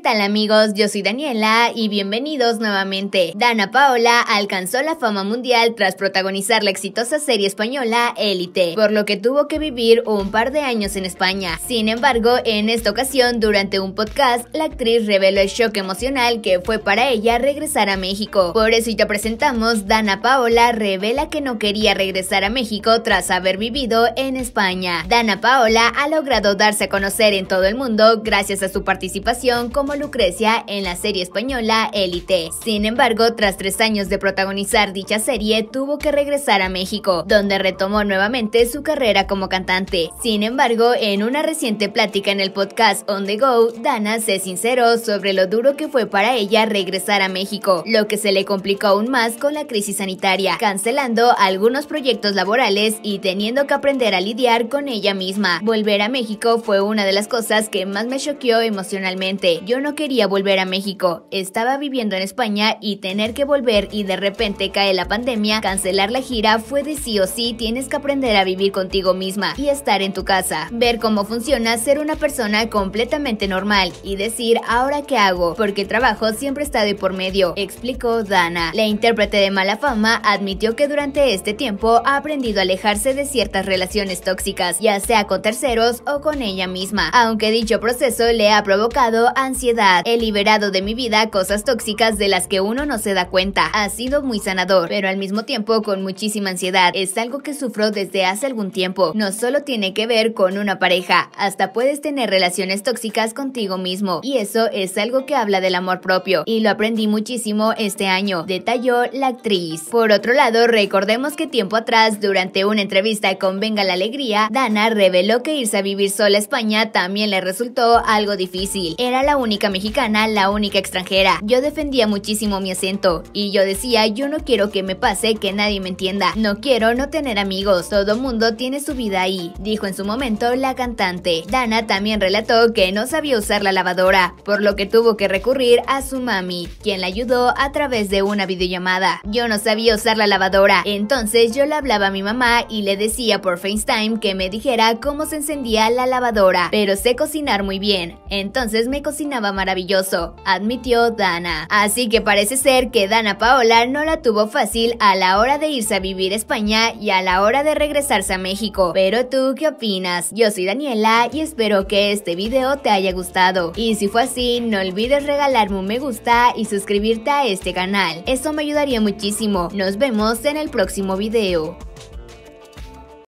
tal amigos? Yo soy Daniela y bienvenidos nuevamente. Dana Paola alcanzó la fama mundial tras protagonizar la exitosa serie española Élite, por lo que tuvo que vivir un par de años en España. Sin embargo, en esta ocasión, durante un podcast, la actriz reveló el shock emocional que fue para ella regresar a México. Por eso y te presentamos, Dana Paola revela que no quería regresar a México tras haber vivido en España. Dana Paola ha logrado darse a conocer en todo el mundo gracias a su participación como Lucrecia en la serie española Élite. Sin embargo, tras tres años de protagonizar dicha serie, tuvo que regresar a México, donde retomó nuevamente su carrera como cantante. Sin embargo, en una reciente plática en el podcast On The Go, Dana se sinceró sobre lo duro que fue para ella regresar a México, lo que se le complicó aún más con la crisis sanitaria, cancelando algunos proyectos laborales y teniendo que aprender a lidiar con ella misma. Volver a México fue una de las cosas que más me choqueó emocionalmente. Yo no quería volver a México. Estaba viviendo en España y tener que volver y de repente cae la pandemia, cancelar la gira fue de sí o sí tienes que aprender a vivir contigo misma y estar en tu casa. Ver cómo funciona ser una persona completamente normal y decir ahora qué hago, porque trabajo siempre está de por medio, explicó Dana. La intérprete de mala fama admitió que durante este tiempo ha aprendido a alejarse de ciertas relaciones tóxicas, ya sea con terceros o con ella misma, aunque dicho proceso le ha provocado ansiedad He liberado de mi vida cosas tóxicas de las que uno no se da cuenta. Ha sido muy sanador, pero al mismo tiempo con muchísima ansiedad. Es algo que sufro desde hace algún tiempo. No solo tiene que ver con una pareja, hasta puedes tener relaciones tóxicas contigo mismo. Y eso es algo que habla del amor propio. Y lo aprendí muchísimo este año, detalló la actriz. Por otro lado, recordemos que tiempo atrás, durante una entrevista con Venga la Alegría, Dana reveló que irse a vivir sola a España también le resultó algo difícil. Era la única mexicana, la única extranjera. Yo defendía muchísimo mi acento y yo decía, yo no quiero que me pase que nadie me entienda, no quiero no tener amigos, todo mundo tiene su vida ahí, dijo en su momento la cantante. Dana también relató que no sabía usar la lavadora, por lo que tuvo que recurrir a su mami, quien la ayudó a través de una videollamada. Yo no sabía usar la lavadora, entonces yo le hablaba a mi mamá y le decía por FaceTime que me dijera cómo se encendía la lavadora, pero sé cocinar muy bien, entonces me cocinaba maravilloso, admitió Dana. Así que parece ser que Dana Paola no la tuvo fácil a la hora de irse a vivir a España y a la hora de regresarse a México. Pero tú, ¿qué opinas? Yo soy Daniela y espero que este video te haya gustado. Y si fue así, no olvides regalarme un me gusta y suscribirte a este canal. Eso me ayudaría muchísimo. Nos vemos en el próximo video.